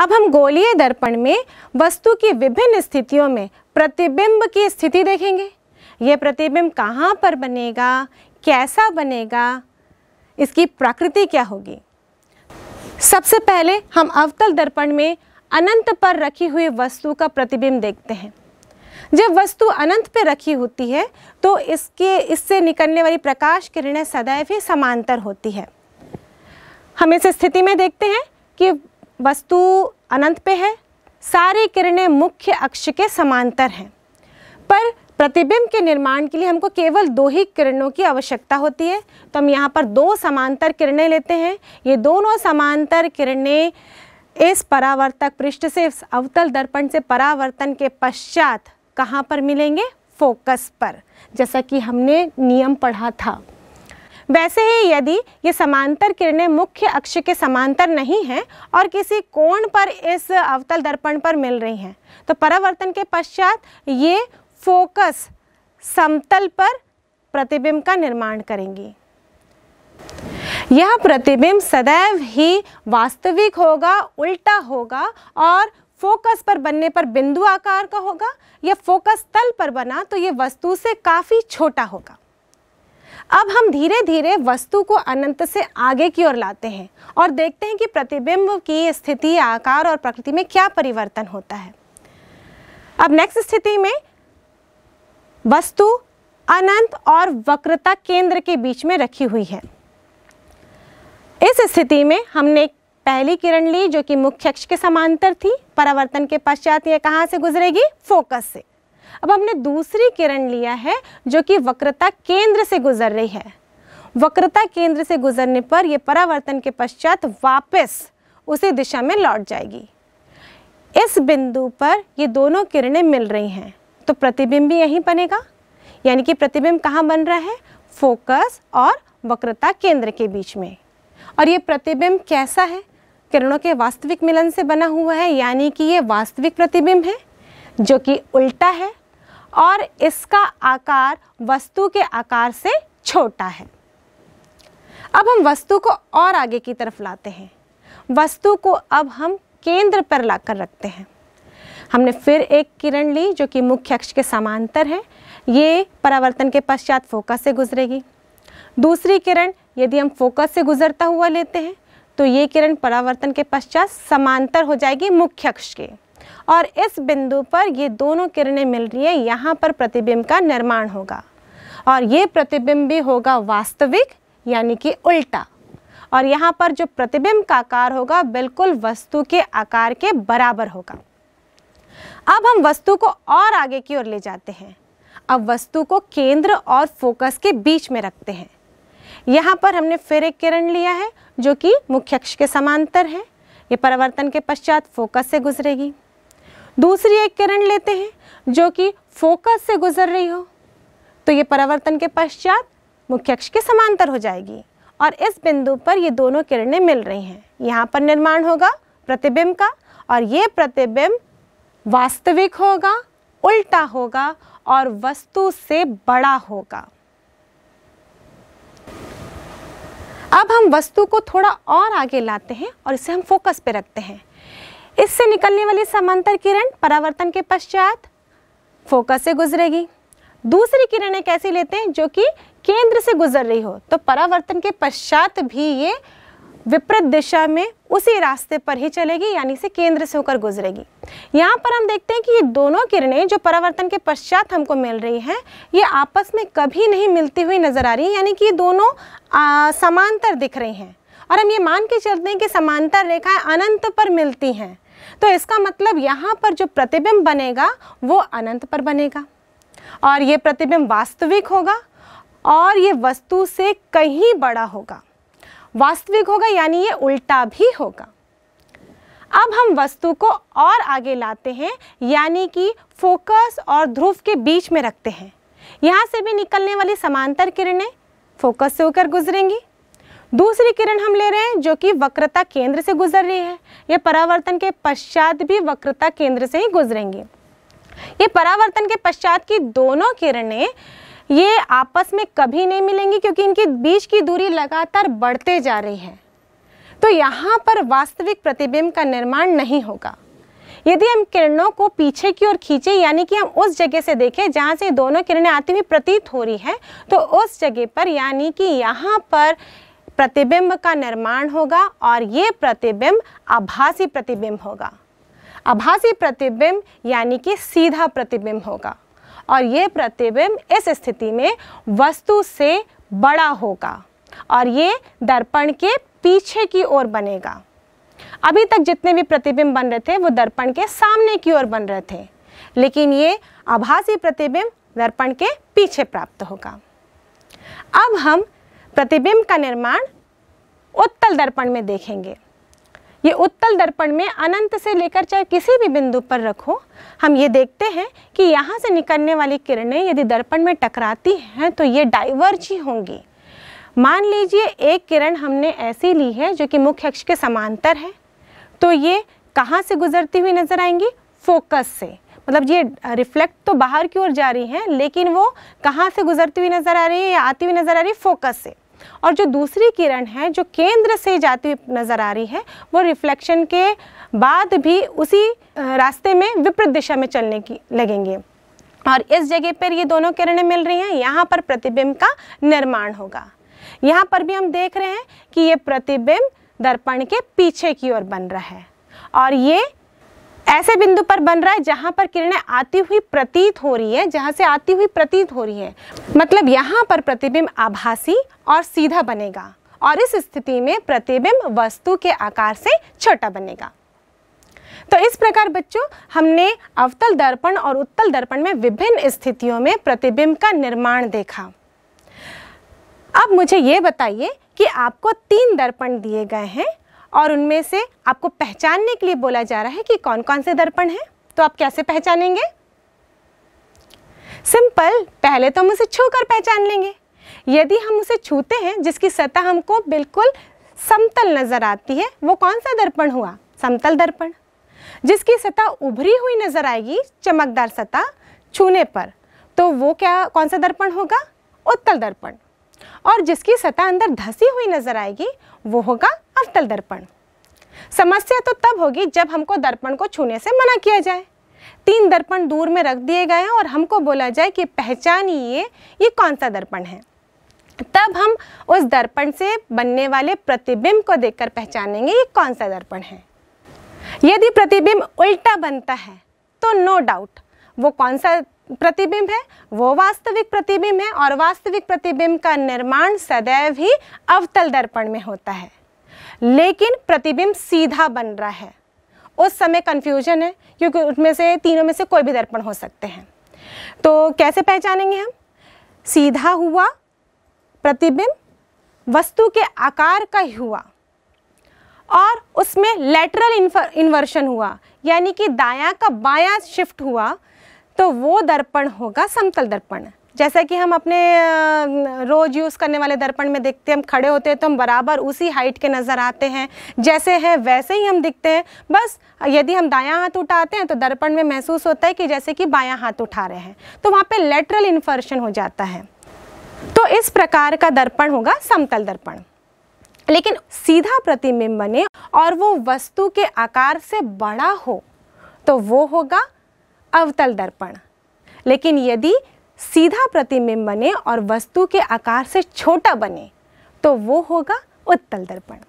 अब हम गोलीय दर्पण में वस्तु की विभिन्न स्थितियों में प्रतिबिंब की स्थिति देखेंगे ये प्रतिबिंब कहाँ पर बनेगा कैसा बनेगा इसकी प्रकृति क्या होगी सबसे पहले हम अवतल दर्पण में अनंत पर रखी हुई वस्तु का प्रतिबिंब देखते हैं जब वस्तु अनंत पर रखी होती है तो इसके इससे निकलने वाली प्रकाश किरणें सदैव ही समांतर होती है हम इस स्थिति में देखते हैं कि वस्तु अनंत पे है सारी किरणें मुख्य अक्ष के समांतर हैं पर प्रतिबिंब के निर्माण के लिए हमको केवल दो ही किरणों की आवश्यकता होती है तो हम यहाँ पर दो समांतर किरणें लेते हैं ये दोनों समांतर किरणें इस परावर्तक पृष्ठ से अवतल दर्पण से परावर्तन के पश्चात कहाँ पर मिलेंगे फोकस पर जैसा कि हमने नियम पढ़ा था वैसे ही यदि ये समांतर किरणें मुख्य अक्ष के समांतर नहीं हैं और किसी कोण पर इस अवतल दर्पण पर मिल रही हैं तो परावर्तन के पश्चात ये फोकस समतल पर प्रतिबिंब का निर्माण करेंगी यह प्रतिबिंब सदैव ही वास्तविक होगा उल्टा होगा और फोकस पर बनने पर बिंदु आकार का होगा या फोकस तल पर बना तो ये वस्तु से काफ़ी छोटा होगा अब हम धीरे धीरे वस्तु को अनंत से आगे की ओर लाते हैं और देखते हैं कि प्रतिबिंब की स्थिति आकार और प्रकृति में क्या परिवर्तन होता है अब नेक्स्ट स्थिति में वस्तु अनंत और वक्रता केंद्र के बीच में रखी हुई है इस स्थिति में हमने पहली किरण ली जो कि मुख्य अक्ष के समांतर थी परावर्तन के पश्चात यह कहाँ से गुजरेगी फोकस से अब हमने दूसरी किरण लिया है जो कि वक्रता केंद्र से गुजर रही है वक्रता केंद्र से गुजरने पर यह परावर्तन के पश्चात वापस उसी दिशा में लौट जाएगी इस बिंदु पर ये दोनों किरणें मिल रही हैं तो प्रतिबिंब भी यहीं बनेगा यानी कि प्रतिबिंब कहाँ बन रहा है फोकस और वक्रता केंद्र के बीच में और ये प्रतिबिंब कैसा है किरणों के वास्तविक मिलन से बना हुआ है यानी कि ये वास्तविक प्रतिबिंब है जो कि उल्टा है और इसका आकार वस्तु के आकार से छोटा है अब हम वस्तु को और आगे की तरफ लाते हैं वस्तु को अब हम केंद्र पर लाकर रखते हैं हमने फिर एक किरण ली जो कि मुख्य अक्ष के समांतर है ये परावर्तन के पश्चात फोकस से गुजरेगी दूसरी किरण यदि हम फोकस से गुजरता हुआ लेते हैं तो ये किरण परावर्तन के पश्चात समांतर हो जाएगी मुख्य अक्ष के और इस बिंदु पर ये दोनों किरणें मिल रही है यहाँ पर प्रतिबिंब का निर्माण होगा और ये प्रतिबिंब भी होगा वास्तविक यानी कि उल्टा और यहाँ पर जो प्रतिबिंब का आकार होगा बिल्कुल वस्तु के आकार के बराबर होगा अब हम वस्तु को और आगे की ओर ले जाते हैं अब वस्तु को केंद्र और फोकस के बीच में रखते हैं यहाँ पर हमने फिर एक किरण लिया है जो कि मुख्यक्ष के समांतर है ये परावर्तन के पश्चात फोकस से गुजरेगी दूसरी एक किरण लेते हैं जो कि फोकस से गुजर रही हो तो ये परावर्तन के पश्चात मुख्य अक्ष के समांतर हो जाएगी और इस बिंदु पर ये दोनों किरणें मिल रही हैं यहाँ पर निर्माण होगा प्रतिबिंब का और ये प्रतिबिंब वास्तविक होगा उल्टा होगा और वस्तु से बड़ा होगा अब हम वस्तु को थोड़ा और आगे लाते हैं और इसे हम फोकस पे रखते हैं इससे निकलने वाली समांतर किरण परावर्तन के पश्चात फोकस से गुजरेगी दूसरी किरणें कैसी लेते हैं जो कि केंद्र से गुजर रही हो तो परावर्तन के पश्चात भी ये विपरीत दिशा में उसी रास्ते पर ही चलेगी यानी से केंद्र से होकर गुजरेगी यहाँ पर हम देखते हैं कि ये दोनों किरणें जो परावर्तन के पश्चात हमको मिल रही हैं ये आपस में कभी नहीं मिलती हुई नज़र आ रही यानी कि ये दोनों समांतर दिख रही हैं और हम ये मान के चलते हैं कि समांतर रेखाएं अनंत पर मिलती हैं तो इसका मतलब यहाँ पर जो प्रतिबिंब बनेगा वो अनंत पर बनेगा और ये प्रतिबिंब वास्तविक होगा और ये वस्तु से कहीं बड़ा होगा वास्तविक होगा यानी ये उल्टा भी होगा अब हम वस्तु को और आगे लाते हैं यानी कि फोकस और ध्रुव के बीच में रखते हैं यहाँ से भी निकलने वाली समांतर किरणें फोकस से होकर गुजरेंगी दूसरी किरण हम ले रहे हैं जो कि वक्रता केंद्र से गुजर रही है ये परावर्तन के पश्चात भी वक्रता केंद्र से ही गुजरेंगी ये परावर्तन के पश्चात की दोनों किरणें ये आपस में कभी नहीं मिलेंगी क्योंकि इनके बीच की दूरी लगातार बढ़ते जा रही है तो यहाँ पर वास्तविक प्रतिबिंब का निर्माण नहीं होगा यदि हम किरणों को पीछे की ओर खींचे यानी कि हम उस जगह से देखें जहाँ से दोनों किरणें आती हुई प्रतीत हो रही हैं तो उस जगह पर यानी कि यहाँ पर प्रतिबिंब का निर्माण होगा और ये प्रतिबिंब आभासी प्रतिबिंब होगा आभासी प्रतिबिंब यानी कि सीधा प्रतिबिंब होगा और ये प्रतिबिंब इस स्थिति में वस्तु से बड़ा होगा और ये दर्पण के पीछे की ओर बनेगा अभी तक जितने भी प्रतिबिंब बन रहे थे वो दर्पण के सामने की ओर बन रहे थे लेकिन ये आभासी प्रतिबिंब दर्पण के पीछे प्राप्त होगा अब हम प्रतिबिंब का निर्माण उत्तल दर्पण में देखेंगे ये उत्तल दर्पण में अनंत से लेकर चाहे किसी भी बिंदु पर रखो हम ये देखते हैं कि यहाँ से निकलने वाली किरणें यदि दर्पण में टकराती हैं तो ये डाइवर्ज ही होंगी मान लीजिए एक किरण हमने ऐसी ली है जो कि मुख्य अक्ष के समांतर है तो ये कहाँ से गुजरती हुई नज़र आएंगी फोकस से मतलब ये रिफ्लेक्ट तो बाहर की ओर जा रही है लेकिन वो कहाँ से गुजरती हुई नज़र आ रही है या आती हुई नज़र आ रही है फोकस से और जो दूसरी किरण है जो केंद्र से जाती हुई नज़र आ रही है वो रिफ्लेक्शन के बाद भी उसी रास्ते में विपरीत दिशा में चलने की लगेंगे और इस जगह पर ये दोनों किरणें मिल रही हैं यहाँ पर प्रतिबिंब का निर्माण होगा यहाँ पर भी हम देख रहे हैं कि ये प्रतिबिंब दर्पण के पीछे की ओर बन रहा है और ये ऐसे बिंदु पर बन रहा है जहां पर किरणें आती हुई प्रतीत हो रही है जहां से आती हुई प्रतीत हो रही है मतलब यहां पर प्रतिबिंब आभासी और सीधा बनेगा और इस स्थिति में प्रतिबिंब वस्तु के आकार से छोटा बनेगा तो इस प्रकार बच्चों हमने अवतल दर्पण और उत्तल दर्पण में विभिन्न स्थितियों में प्रतिबिंब का निर्माण देखा अब मुझे ये बताइए कि आपको तीन दर्पण दिए गए हैं और उनमें से आपको पहचानने के लिए बोला जा रहा है कि कौन कौन से दर्पण हैं तो आप कैसे पहचानेंगे सिंपल पहले तो हम उसे छू कर पहचान लेंगे यदि हम उसे छूते हैं जिसकी सतह हमको बिल्कुल समतल नज़र आती है वो कौन सा दर्पण हुआ समतल दर्पण जिसकी सतह उभरी हुई नज़र आएगी चमकदार सतह छूने पर तो वो क्या कौन सा दर्पण होगा उत्तल दर्पण और जिसकी सतह अंदर धसी हुई नज़र आएगी वो होगा अवतल दर्पण समस्या तो तब होगी जब हमको दर्पण को छूने से मना किया जाए तीन दर्पण दूर में रख दिए गए हैं और हमको बोला जाए कि पहचानिए ये कौन सा दर्पण है तब हम उस दर्पण से बनने वाले प्रतिबिंब को देखकर पहचानेंगे ये कौन सा दर्पण है यदि प्रतिबिंब उल्टा बनता है तो नो डाउट वो कौन सा प्रतिबिंब है वो वास्तविक प्रतिबिंब है और वास्तविक प्रतिबिंब का निर्माण सदैव ही अवतल दर्पण में होता है लेकिन प्रतिबिंब सीधा बन रहा है उस समय कन्फ्यूजन है क्योंकि उसमें से तीनों में से कोई भी दर्पण हो सकते हैं तो कैसे पहचानेंगे हम सीधा हुआ प्रतिबिंब वस्तु के आकार का ही हुआ और उसमें लेटरल इन्वर्शन हुआ यानी कि दायां का बायां शिफ्ट हुआ तो वो दर्पण होगा समतल दर्पण जैसा कि हम अपने रोज़ यूज़ करने वाले दर्पण में देखते हैं हम खड़े होते हैं तो हम बराबर उसी हाइट के नज़र आते हैं जैसे हैं वैसे ही हम दिखते हैं बस यदि हम दायां हाथ उठाते हैं तो दर्पण में महसूस होता है कि जैसे कि बायां हाथ उठा रहे हैं तो वहाँ पर लेटरल इन्फर्शन हो जाता है तो इस प्रकार का दर्पण होगा समतल दर्पण लेकिन सीधा प्रतिबिंब बने और वो वस्तु के आकार से बड़ा हो तो वो होगा अवतल दर्पण लेकिन यदि सीधा प्रतिबिंब बने और वस्तु के आकार से छोटा बने तो वो होगा उत्तल दर्पण